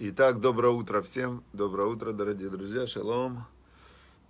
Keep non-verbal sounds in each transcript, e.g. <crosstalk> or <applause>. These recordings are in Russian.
Итак, доброе утро всем. Доброе утро, дорогие друзья. Шалом.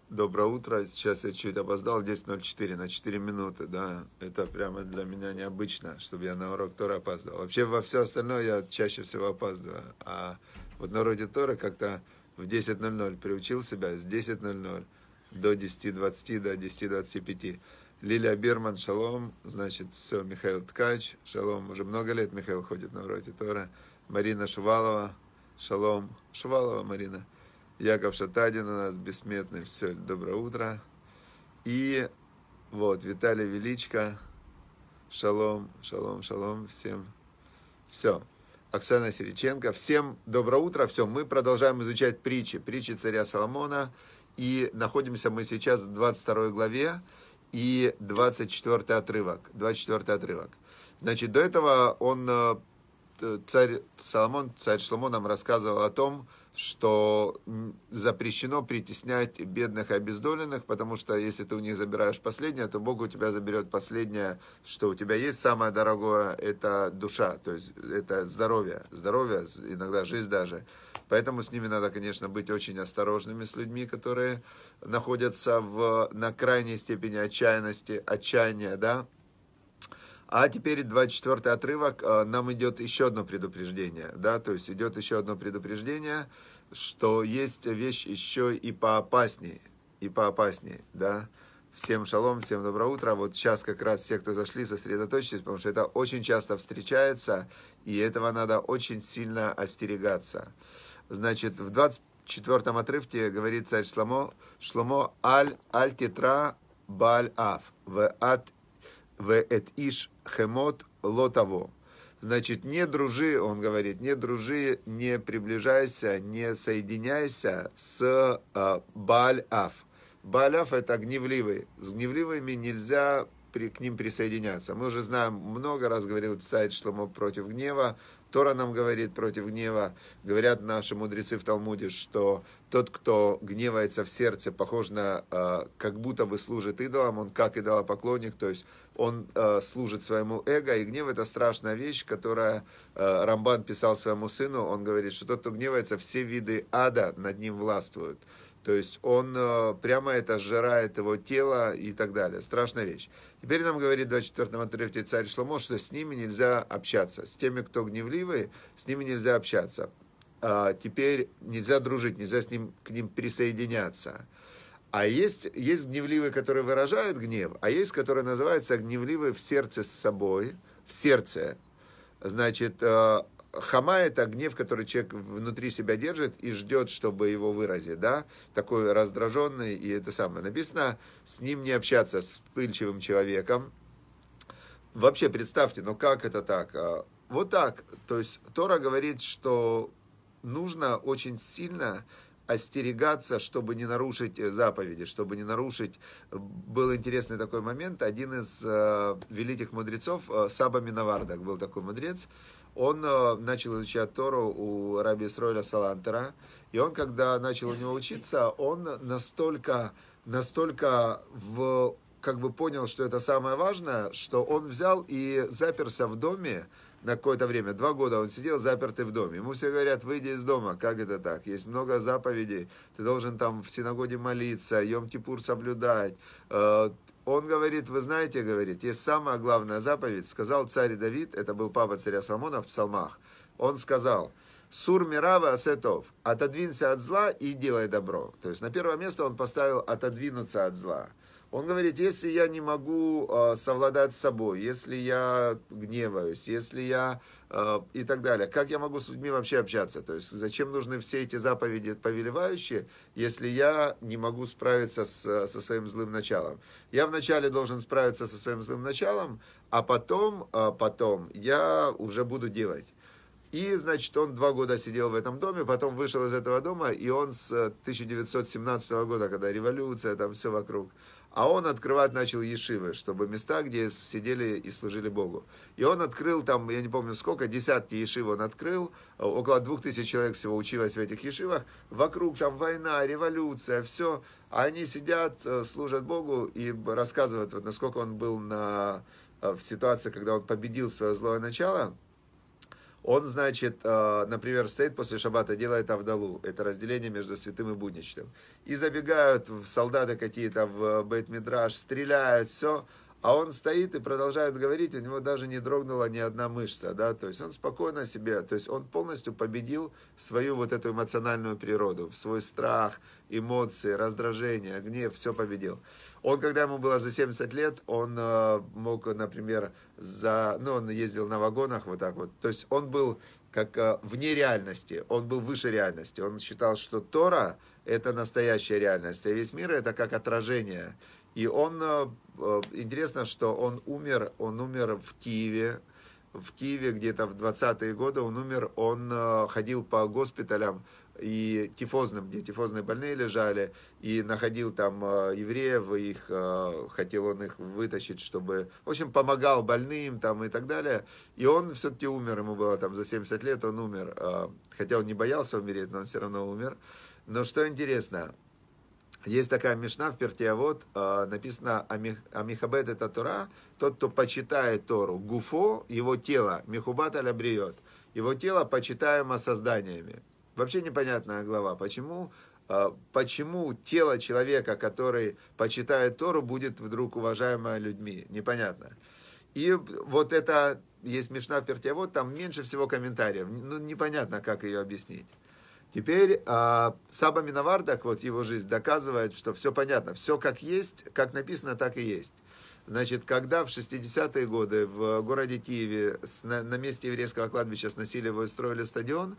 Доброе утро. Сейчас я чуть опоздал. 10.04 на 4 минуты. Да, это прямо для меня необычно, чтобы я на урок Тора опаздывал. Вообще во все остальное я чаще всего опаздываю. А вот на уроке Тора как-то в 10.00 приучил себя с 10.00 до 10.20, до 10.25. Лилия Берман, шалом. Значит, все, Михаил Ткач, шалом. Уже много лет Михаил ходит на уроке Тора. Марина Шувалова, Шалом. Шувалова Марина. Яков Шатадин у нас бессмертный. Все, доброе утро. И вот, Виталий Величко. Шалом, шалом, шалом всем. Все. Оксана Сереченко. Всем доброе утро. Все, мы продолжаем изучать притчи. Притчи царя Соломона. И находимся мы сейчас в 22 главе и 24 отрывок. 24 отрывок. Значит, до этого он э, царь Соломон, царь Шломо нам рассказывал о том, что запрещено притеснять бедных и обездоленных, потому что если ты у них забираешь последнее, то Бог у тебя заберет последнее, что у тебя есть. Самое дорогое – это душа, то есть это здоровье, здоровье, иногда жизнь даже. Поэтому с ними надо, конечно, быть очень осторожными с людьми, которые находятся в, на крайней степени отчаянности, отчаяния, да, а теперь 24 отрывок, э, нам идет еще одно предупреждение, да, то есть идет еще одно предупреждение, что есть вещь еще и поопаснее, и поопаснее, да. Всем шалом, всем доброе утро. Вот сейчас как раз все, кто зашли, сосредоточьтесь, потому что это очень часто встречается, и этого надо очень сильно остерегаться. Значит, в 24 отрывке говорит царь Шломо Шломо аль аль тетра баль аф, в ад в эт иш хемот лотаво. Значит, не дружи, он говорит, не дружи, не приближайся, не соединяйся с э, Бааль-Аф. Бааль-Аф это гневливый. С гневливыми нельзя при, к ним присоединяться. Мы уже знаем, много раз говорил цитат Шломо против гнева, Тора нам говорит против гнева, говорят наши мудрецы в Талмуде, что тот, кто гневается в сердце, похож на, а, как будто бы служит идолам, он как идолопоклонник, то есть он а, служит своему эго, и гнев это страшная вещь, которая а, Рамбан писал своему сыну, он говорит, что тот, кто гневается, все виды ада над ним властвуют. То есть он э, прямо это сжирает его тело и так далее. Страшная вещь. Теперь нам говорит 24 отрывке царь Шломо, что с ними нельзя общаться. С теми, кто гневливые, с ними нельзя общаться. А теперь нельзя дружить, нельзя с ним, к ним присоединяться. А есть, есть гневливые, которые выражают гнев, а есть, которые называются гневливые в сердце с собой, в сердце. Значит, э, Хама – это гнев, который человек внутри себя держит и ждет, чтобы его выразить, да? Такой раздраженный и это самое. Написано, с ним не общаться, с вспыльчивым человеком. Вообще, представьте, ну как это так? А, вот так. То есть Тора говорит, что нужно очень сильно остерегаться, чтобы не нарушить э, заповеди, чтобы не нарушить. Был интересный такой момент. Один из э, великих мудрецов, э, Саба Миновардак, был такой мудрец, он э, начал изучать Тору у Раби Сройля Салантера. И он, когда начал у него учиться, он настолько, настолько в, как бы понял, что это самое важное, что он взял и заперся в доме, на какое-то время, два года он сидел запертый в доме. Ему все говорят, выйди из дома, как это так? Есть много заповедей, ты должен там в синагоге молиться, Йом-Кипур соблюдать, э, он говорит, вы знаете, говорит, есть самая главная заповедь, сказал царь Давид, это был папа царя Соломона в псалмах, он сказал, Сур Мирава Асетов, отодвинься от зла и делай добро. То есть на первое место он поставил отодвинуться от зла. Он говорит, если я не могу а, совладать с собой, если я гневаюсь, если я а, и так далее, как я могу с людьми вообще общаться? То есть зачем нужны все эти заповеди повелевающие, если я не могу справиться с, со своим злым началом? Я вначале должен справиться со своим злым началом, а потом, а потом я уже буду делать. И, значит, он два года сидел в этом доме, потом вышел из этого дома, и он с 1917 э, года, когда революция, там все вокруг, а он открывать начал ешивы, чтобы места, где сидели и служили Богу. И он открыл там, я не помню сколько, десятки ешив он открыл, около двух тысяч человек всего училось в этих ешивах, вокруг там война, революция, все, а они сидят, э, служат Богу и рассказывают, вот насколько он был на, э, в ситуации, когда он победил свое злое начало – он, значит, э, например, стоит после шаббата, делает Авдалу. Это разделение между святым и будничным. И забегают солдаты какие-то в Бет-Мидраж, стреляют, все. А он стоит и продолжает говорить, у него даже не дрогнула ни одна мышца, да, то есть он спокойно себе, то есть он полностью победил свою вот эту эмоциональную природу, свой страх, эмоции, раздражение, гнев, все победил. Он, когда ему было за 70 лет, он э, мог, например, за, ну, он ездил на вагонах вот так вот, то есть он был как э, вне реальности, он был выше реальности, он считал, что Тора – это настоящая реальность, а весь мир – это как отражение – и он, э, э, интересно, что он умер, он умер в Киеве, в Киеве где-то в 20-е годы, он умер, он э, ходил по госпиталям, и тифозным, где тифозные больные лежали, и находил там евреев, их, хотел он их вытащить, чтобы, в общем, помогал больным там и так далее. И он все-таки умер, ему было там за 70 лет, он умер. Хотя он не боялся умереть, но он все равно умер. Но что интересно, есть такая мешна в Пертиавод, а, написано «Амихабет это Тора», тот, кто почитает Тору, гуфо, его тело, михубат аль абриот, его тело почитаемо созданиями. Вообще непонятная глава, почему, а, почему тело человека, который почитает Тору, будет вдруг уважаемо людьми, непонятно. И вот это, есть мешна в а вот там меньше всего комментариев, ну непонятно, как ее объяснить. Теперь э, а, Саба Миновардак, вот его жизнь, доказывает, что все понятно. Все как есть, как написано, так и есть. Значит, когда в 60-е годы в городе Киеве на, на месте еврейского кладбища сносили его и строили стадион,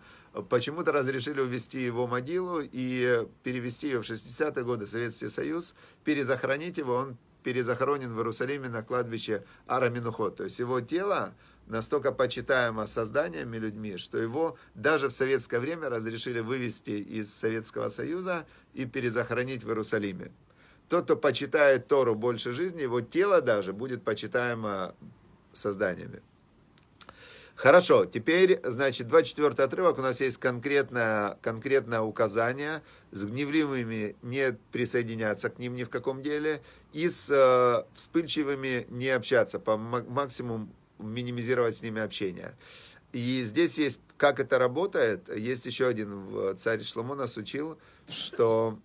почему-то разрешили увезти его могилу и перевести ее в 60-е годы в Советский Союз, перезахоронить его, он перезахоронен в Иерусалиме на кладбище Араминухот. То есть его тело настолько почитаемо созданиями людьми, что его даже в советское время разрешили вывести из Советского Союза и перезахоронить в Иерусалиме. Тот, кто почитает Тору больше жизни, его тело даже будет почитаемо созданиями. Хорошо, теперь, значит, 24 отрывок у нас есть конкретное, конкретное указание. С гневливыми не присоединяться к ним ни в каком деле. И с э, вспыльчивыми не общаться. По максимум минимизировать с ними общение. И здесь есть, как это работает, есть еще один царь Шломо нас учил, что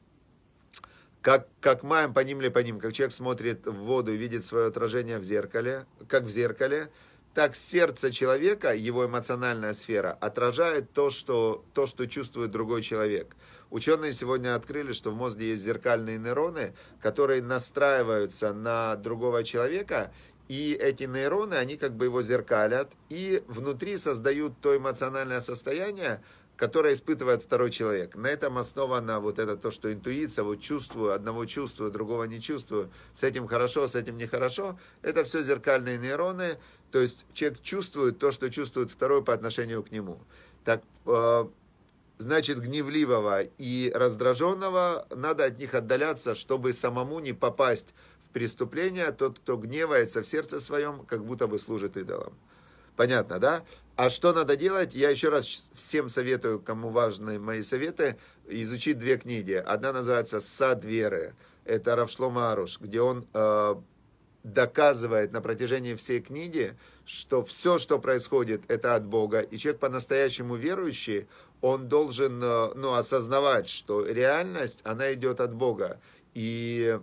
как, как маем по ним ли по ним, как человек смотрит в воду и видит свое отражение в зеркале, как в зеркале, так сердце человека, его эмоциональная сфера, отражает то, что, то, что чувствует другой человек. Ученые сегодня открыли, что в мозге есть зеркальные нейроны, которые настраиваются на другого человека, и эти нейроны, они как бы его зеркалят и внутри создают то эмоциональное состояние, которое испытывает второй человек. На этом основано вот это то, что интуиция, вот чувствую, одного чувствую, другого не чувствую, с этим хорошо, с этим нехорошо. Это все зеркальные нейроны, то есть человек чувствует то, что чувствует второй по отношению к нему. Так, э, значит, гневливого и раздраженного надо от них отдаляться, чтобы самому не попасть преступления тот, кто гневается в сердце своем, как будто бы служит идолам. Понятно, да? А что надо делать? Я еще раз всем советую, кому важны мои советы, изучить две книги. Одна называется «Сад веры». Это Равшлома Аруш, где он э, доказывает на протяжении всей книги, что все, что происходит, это от Бога. И человек по-настоящему верующий, он должен э, ну, осознавать, что реальность, она идет от Бога. И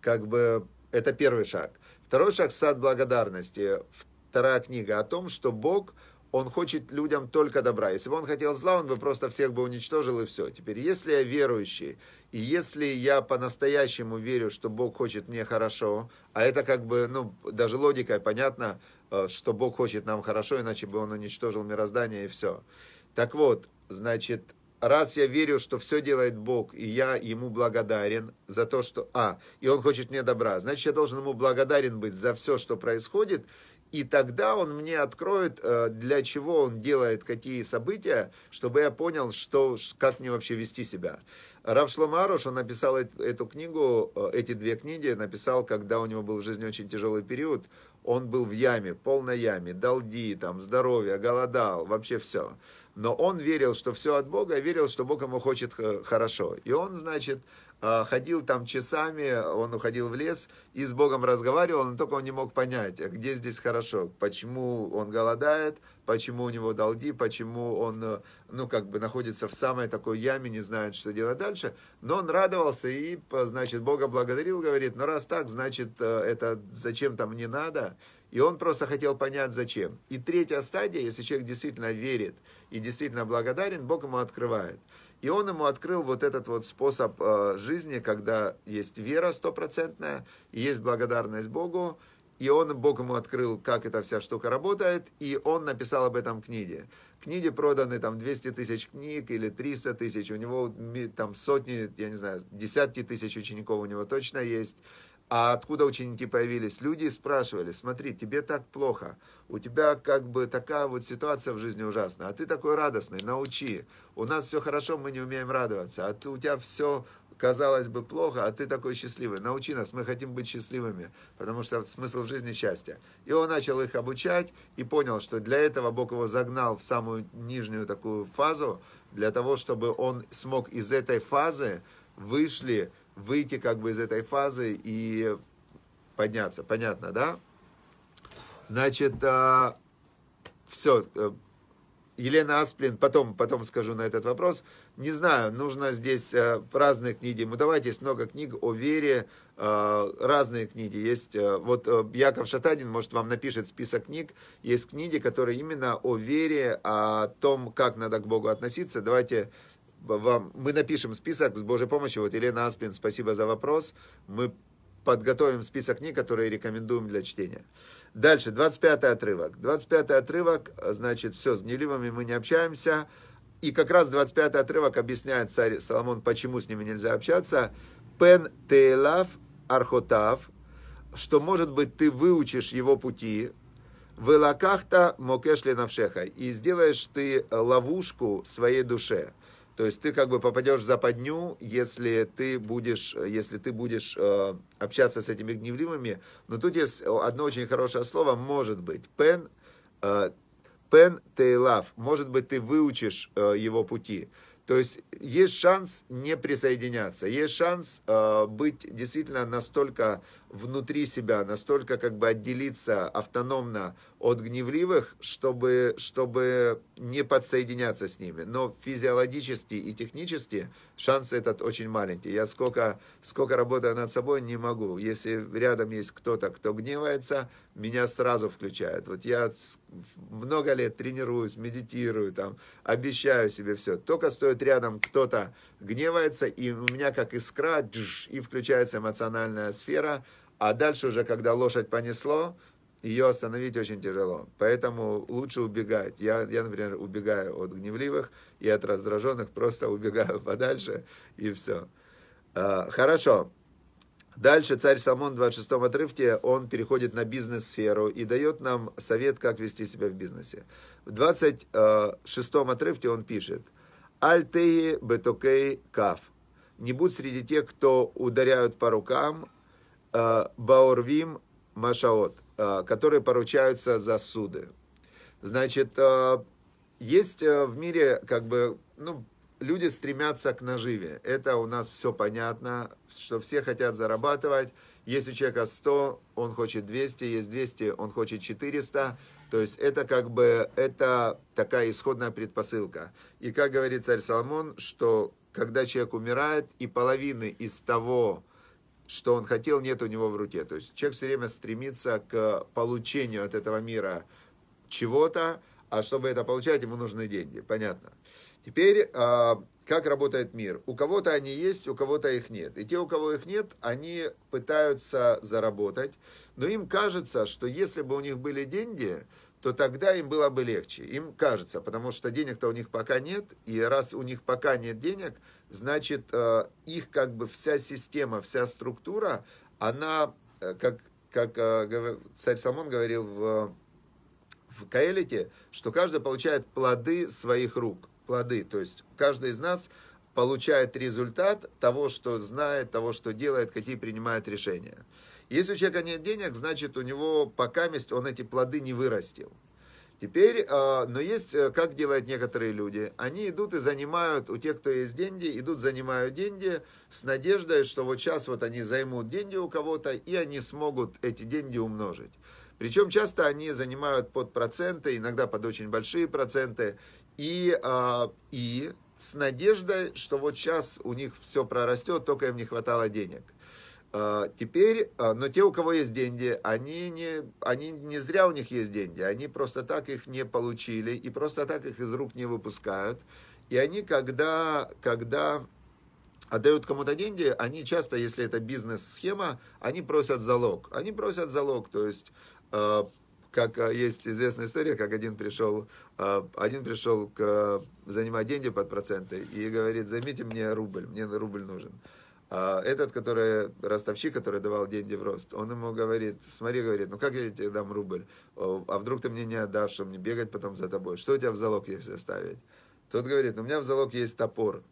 как бы это первый шаг. Второй шаг – сад благодарности. Вторая книга о том, что Бог, Он хочет людям только добра. Если бы Он хотел зла, Он бы просто всех бы уничтожил и все. Теперь, если я верующий, и если я по-настоящему верю, что Бог хочет мне хорошо, а это как бы, ну, даже логикой понятно, э, что Бог хочет нам хорошо, иначе бы Он уничтожил мироздание и все. Так вот, значит, раз я верю, что все делает Бог, и я ему благодарен за то, что... А, и он хочет мне добра, значит, я должен ему благодарен быть за все, что происходит, и тогда он мне откроет, э, для чего он делает какие события, чтобы я понял, что, как мне вообще вести себя. Рав Шлома он написал эту книгу, э, эти две книги написал, когда у него был в жизни очень тяжелый период. Он был в яме, полной яме, долги, там, здоровье, голодал, вообще все но он верил, что все от Бога, верил, что Бог ему хочет э, хорошо. И он, значит, э, ходил там часами, он уходил в лес и с Богом разговаривал, но только он не мог понять, где здесь хорошо, почему он голодает, почему у него долги, почему он, э, ну, как бы находится в самой такой яме, не знает, что делать дальше. Но он радовался и, значит, Бога благодарил, говорит, ну, раз так, значит, это зачем-то мне надо, и он просто хотел понять, зачем. И третья стадия, если человек действительно верит и действительно благодарен, Бог ему открывает. И он ему открыл вот этот вот способ э, жизни, когда есть вера стопроцентная, есть благодарность Богу, и он, Бог ему открыл, как эта вся штука работает, и он написал об этом книге. Книги проданы там 200 тысяч книг или 300 тысяч, у него там сотни, я не знаю, десятки тысяч учеников у него точно есть. А откуда ученики появились? Люди спрашивали, смотри, тебе так плохо, у тебя как бы такая вот ситуация в жизни ужасная, а ты такой радостный, научи. У нас все хорошо, мы не умеем радоваться, а ты, у тебя все казалось бы плохо, а ты такой счастливый. Научи нас, мы хотим быть счастливыми, потому что смысл в жизни счастье. И он начал их обучать и понял, что для этого Бог его загнал в самую нижнюю такую фазу, для того, чтобы он смог из этой фазы вышли выйти как бы из этой фазы и подняться. Понятно, да? Значит, а, э, все. Елена Асплин, потом, потом скажу на этот вопрос. Не знаю, нужно здесь э, разные книги. Мы ну, давайте, есть много книг о вере, э, разные книги. Есть, э, вот Яков Шатадин, может, вам напишет список книг. Есть книги, которые именно о вере, о том, как надо к Богу относиться. Давайте вам, мы напишем список с Божьей помощью. Вот Елена Аспин, спасибо за вопрос. Мы подготовим список книг, которые рекомендуем для чтения. Дальше, 25 отрывок. 25 отрывок, значит, все, с гневливыми мы не общаемся. И как раз 25 отрывок объясняет царь Соломон, почему с ними нельзя общаться. Пен тейлав архотав, что, может быть, ты выучишь его пути, в лакахта мокешли навшеха, и сделаешь ты ловушку своей душе. То есть ты как бы попадешь в западню, если ты будешь, если ты будешь э, общаться с этими гневливыми. Но тут есть одно очень хорошее слово, может быть. Пен, э, пен тейлав. Может быть, ты выучишь э, его пути. То есть есть шанс не присоединяться, есть шанс э, быть действительно настолько внутри себя, настолько как бы отделиться автономно от гневливых, чтобы, чтобы не подсоединяться с ними. Но физиологически и технически шанс этот очень маленький. Я сколько, сколько работаю над собой, не могу. Если рядом есть кто-то, кто гневается, меня сразу включают. Вот я много лет тренируюсь, медитирую, там, обещаю себе все. Только стоит рядом кто-то, гневается, и у меня как искра, джж, и включается эмоциональная сфера, а дальше уже, когда лошадь понесло, ее остановить очень тяжело. Поэтому лучше убегать. Я, я, например, убегаю от гневливых и от раздраженных, просто убегаю <laughs> подальше, и все. А, хорошо. Дальше царь Соломон в 26 отрывке, он переходит на бизнес-сферу и дает нам совет, как вести себя в бизнесе. В 26 э, отрывке он пишет – Альтеи бетокей каф. Не будь среди тех, кто ударяют по рукам, э, баорвим машаот, э, которые поручаются за суды. Значит, э, есть в мире как бы, ну, люди стремятся к наживе. Это у нас все понятно, что все хотят зарабатывать. Если у человека 100, он хочет 200, есть 200, он хочет 400. То есть это как бы, это такая исходная предпосылка. И как говорит царь Соломон, что когда человек умирает, и половины из того, что он хотел, нет у него в руке. То есть человек все время стремится к получению от этого мира чего-то, а чтобы это получать, ему нужны деньги. Понятно. Теперь, а, как работает мир? У кого-то они есть, у кого-то их нет. И те, у кого их нет, они пытаются заработать, но им кажется, что если бы у них были деньги, то тогда им было бы легче. Им кажется, потому что денег-то у них пока нет, и раз у них пока нет денег, значит, а, их как бы вся система, вся структура, она, э, как, как э, царь Соломон говорил в, в Каэлите, что каждый получает плоды своих рук плоды. То есть каждый из нас получает результат того, что знает, того, что делает, какие принимает решения. Если у человека нет денег, значит у него пока месть, он эти плоды не вырастил. Теперь, а, но есть, э, как делают некоторые люди, они идут и занимают, у тех, кто есть деньги, идут, занимают деньги с надеждой, что вот сейчас вот они займут деньги у кого-то, и они смогут эти деньги умножить. Причем часто они занимают под проценты, иногда под очень большие проценты, и, а, и с надеждой, что вот сейчас у них все прорастет, только им не хватало денег. А, теперь, а, но те, у кого есть деньги, они не, они не зря у них есть деньги, они просто так их не получили и просто так их из рук не выпускают. И они, когда, когда отдают кому-то деньги, они часто, если это бизнес-схема, они просят залог. Они просят залог, то есть а, как а, есть известная история, как один пришел, а, один пришел к, а, занимать деньги под проценты и говорит, займите мне рубль, мне рубль нужен. А этот, который, ростовщик, который давал деньги в рост, он ему говорит, смотри, говорит, ну как я тебе дам рубль, а вдруг ты мне не отдашь, чтобы мне бегать потом за тобой, что у тебя в залог есть оставить? Тот говорит, у меня в залог есть топор,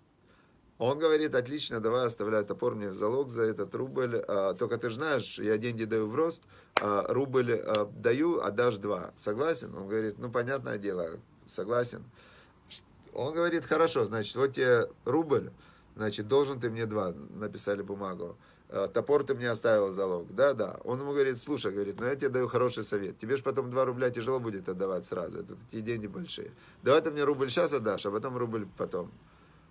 он говорит, отлично, давай оставляй топор мне в залог за этот рубль. А, только ты же знаешь, я деньги даю в рост, а, рубль а, даю, отдашь а два. Согласен? Он говорит, ну, понятное дело, согласен. Он говорит, хорошо, значит, вот тебе рубль, значит, должен ты мне два, написали бумагу. «А, топор ты мне оставил залог. Да, да. Он ему говорит, слушай, говорит, ну я тебе даю хороший совет. Тебе же потом два рубля тяжело будет отдавать сразу. Это такие деньги большие. Давай ты мне рубль сейчас отдашь, а потом рубль потом.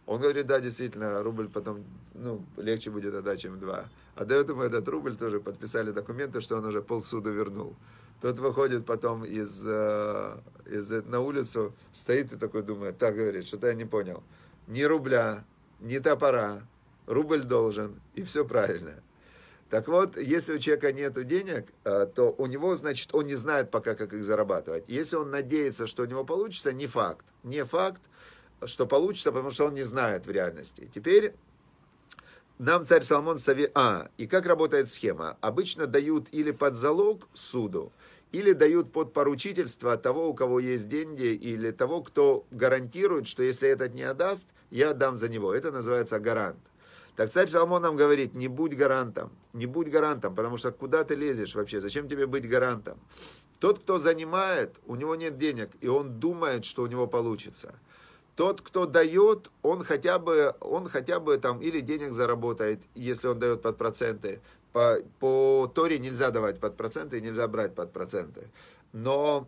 Он говорит, да, действительно, рубль потом, ну, легче будет отдать, чем два. А до этого этот рубль, тоже подписали документы, что он уже полсуда вернул. Тот выходит потом из, э, из, на улицу, стоит и такой думает, так говорит, что-то я не понял. Ни рубля, ни топора, рубль должен, и все правильно. Так вот, если у человека нет денег, э, то у него, значит, он не знает пока, как их зарабатывать. Если он надеется, что у него получится, не факт. Не факт что получится, потому что он не знает в реальности. Теперь нам царь Соломон совет... А, и как работает схема? Обычно дают или под залог суду, или дают под поручительство того, у кого есть деньги, или того, кто гарантирует, что если этот не отдаст, я отдам за него. Это называется гарант. Так царь Соломон нам говорит, не будь гарантом, не будь гарантом, потому что куда ты лезешь вообще, зачем тебе быть гарантом? Тот, кто занимает, у него нет денег, и он думает, что у него получится. Тот, кто дает, он хотя бы, он хотя бы там или денег заработает, если он дает под проценты. По, по Торе нельзя давать под проценты, нельзя брать под проценты. Но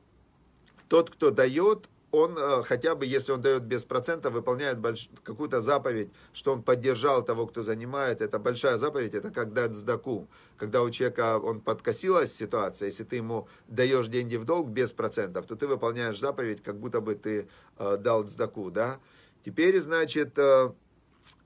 тот, кто дает, он э, хотя бы, если он дает без процента, выполняет больш... какую-то заповедь, что он поддержал того, кто занимает. Это большая заповедь, это как дать сдаку. Когда у человека он подкосилась ситуация, если ты ему даешь деньги в долг без процентов, то ты выполняешь заповедь, как будто бы ты э, дал сдаку, да. Теперь, значит, э,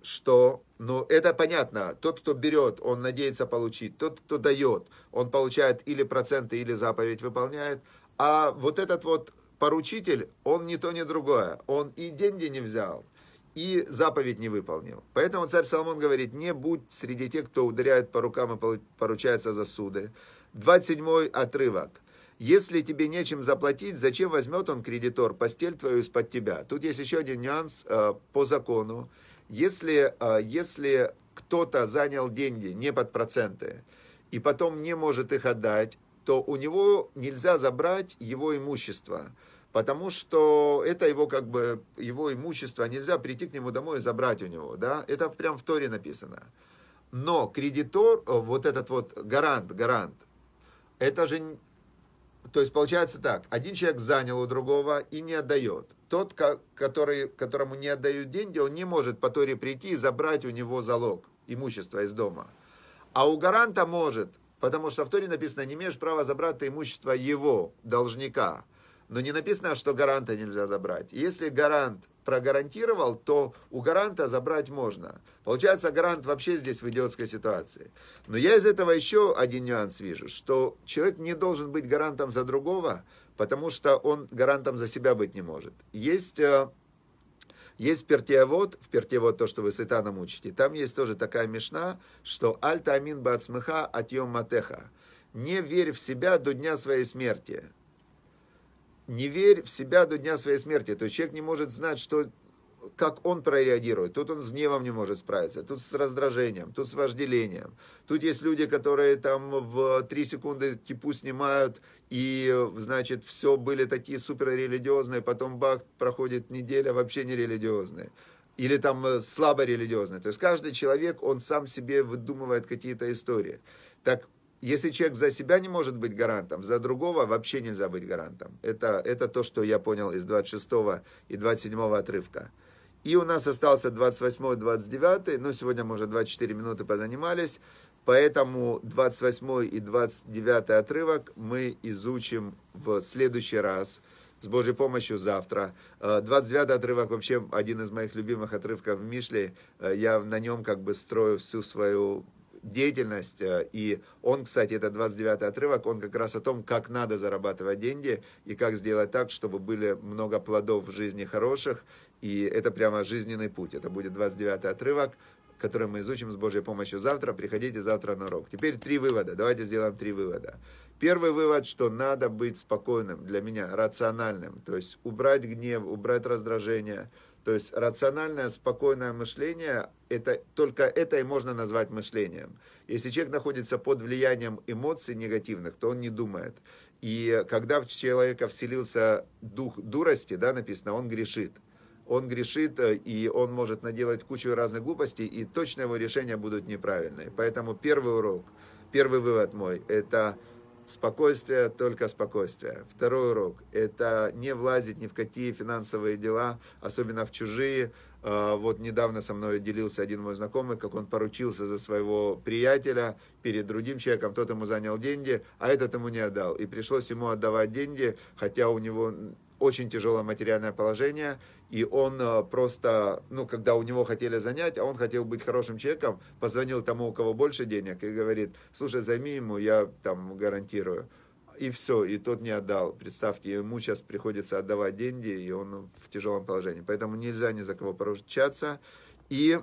что, ну, это понятно, тот, кто берет, он надеется получить, тот, кто дает, он получает или проценты, или заповедь выполняет, а вот этот вот поручитель, он ни то, ни другое. Он и деньги не взял, и заповедь не выполнил. Поэтому царь Соломон говорит, не будь среди тех, кто ударяет по рукам и поручается за суды. 27 отрывок. Если тебе нечем заплатить, зачем возьмет он кредитор постель твою из-под тебя? Тут есть еще один нюанс э, по закону. Если, э, если кто-то занял деньги не под проценты и потом не может их отдать, то у него нельзя забрать его имущество потому что это его как бы, его имущество, нельзя прийти к нему домой и забрать у него, да, это прям в Торе написано. Но кредитор, э, вот этот вот гарант, гарант, это же, то есть получается так, один человек занял у другого и не отдает. Тот, который, которому не отдают деньги, он не может по Торе прийти и забрать у него залог, имущество из дома. А у гаранта может, потому что в Торе написано, не имеешь права забрать имущество его, должника но не написано, что гаранта нельзя забрать. Если гарант прогарантировал, то у гаранта забрать можно. Получается, гарант вообще здесь в идиотской ситуации. Но я из этого еще один нюанс вижу, что человек не должен быть гарантом за другого, потому что он гарантом за себя быть не может. Есть э, есть пертиевод, в пертиевод то, что вы с Итаном учите, там есть тоже такая мешна, что альта амин бацмыха атьем матеха. Не верь в себя до дня своей смерти не верь в себя до дня своей смерти. То есть человек не может знать, что, как он прореагирует. Тут он с гневом не может справиться, тут с раздражением, тут с вожделением. Тут есть люди, которые там в три секунды типу снимают, и, значит, все были такие суперрелигиозные, потом бах, проходит неделя, вообще не религиозные или там э, слабо религиозные. То есть каждый человек, он сам себе выдумывает какие-то истории. Так если человек за себя не может быть гарантом, за другого вообще нельзя быть гарантом. Это, это то, что я понял из 26 и 27 отрывка. И у нас остался 28 и 29, но ну, сегодня мы уже 24 минуты позанимались, поэтому 28 и 29 отрывок мы изучим в следующий раз с Божьей помощью завтра. 29 э, отрывок вообще один из моих любимых отрывков в Мишле. Э, я на нем как бы строю всю свою деятельность. Э, и он, кстати, это 29 отрывок, он как раз о том, как надо зарабатывать деньги и как сделать так, чтобы были много плодов в жизни хороших. И это прямо жизненный путь. Это будет 29 отрывок, который мы изучим с Божьей помощью завтра. Приходите завтра на урок. Теперь три вывода. Давайте сделаем три вывода. Первый вывод, что надо быть спокойным для меня, рациональным. То есть убрать гнев, убрать раздражение – то есть рациональное, спокойное мышление, это, только это и можно назвать мышлением. Если человек находится под влиянием эмоций негативных, то он не думает. И когда в человека вселился дух дурости, да, написано, он грешит. Он грешит, и он может наделать кучу разных глупостей, и точно его решения будут неправильные. Поэтому первый урок, первый вывод мой, это Спокойствие, только спокойствие. Второй урок – это не влазить ни в какие финансовые дела, особенно в чужие. А, вот недавно со мной делился один мой знакомый, как он поручился за своего приятеля перед другим человеком. Тот ему занял деньги, а этот ему не отдал. И пришлось ему отдавать деньги, хотя у него очень тяжелое материальное положение, и он э, просто, ну, когда у него хотели занять, а он хотел быть хорошим человеком, позвонил тому, у кого больше денег, и говорит, слушай, займи ему, я там гарантирую. И все, и тот не отдал. Представьте, ему сейчас приходится отдавать деньги, и он в тяжелом положении. Поэтому нельзя ни за кого поручаться. И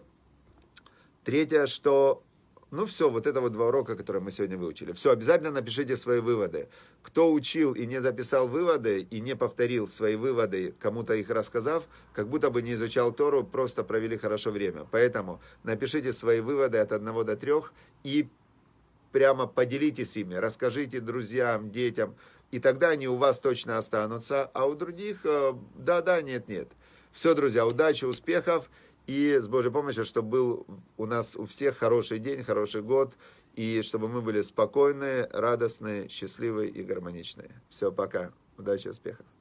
третье, что ну все, вот это вот два урока, которые мы сегодня выучили. Все, обязательно напишите свои выводы. Кто учил и не записал выводы, и не повторил свои выводы, кому-то их рассказав, как будто бы не изучал Тору, просто провели хорошо время. Поэтому напишите свои выводы от 1 до 3 и прямо поделитесь ими, расскажите друзьям, детям, и тогда они у вас точно останутся, а у других, э, да-да, нет-нет. Все, друзья, удачи, успехов. И с Божьей помощью, чтобы был у нас у всех хороший день, хороший год, и чтобы мы были спокойные, радостные, счастливые и гармоничные. Все, пока. Удачи, успехов.